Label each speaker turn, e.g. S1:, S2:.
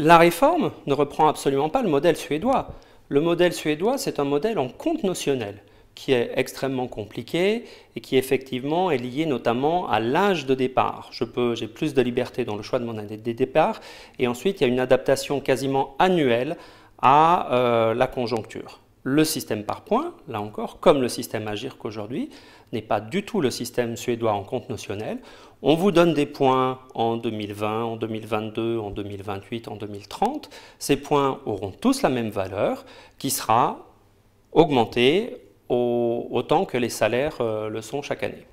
S1: La réforme ne reprend absolument pas le modèle suédois. Le modèle suédois, c'est un modèle en compte notionnel qui est extrêmement compliqué et qui effectivement est lié notamment à l'âge de départ. Je peux, j'ai plus de liberté dans le choix de mon année de départ et ensuite il y a une adaptation quasiment annuelle à euh, la conjoncture le système par points, là encore, comme le système Agir qu'aujourd'hui, n'est pas du tout le système suédois en compte notionnel. On vous donne des points en 2020, en 2022, en 2028, en 2030. Ces points auront tous la même valeur qui sera augmentée autant que les salaires euh, le sont chaque année.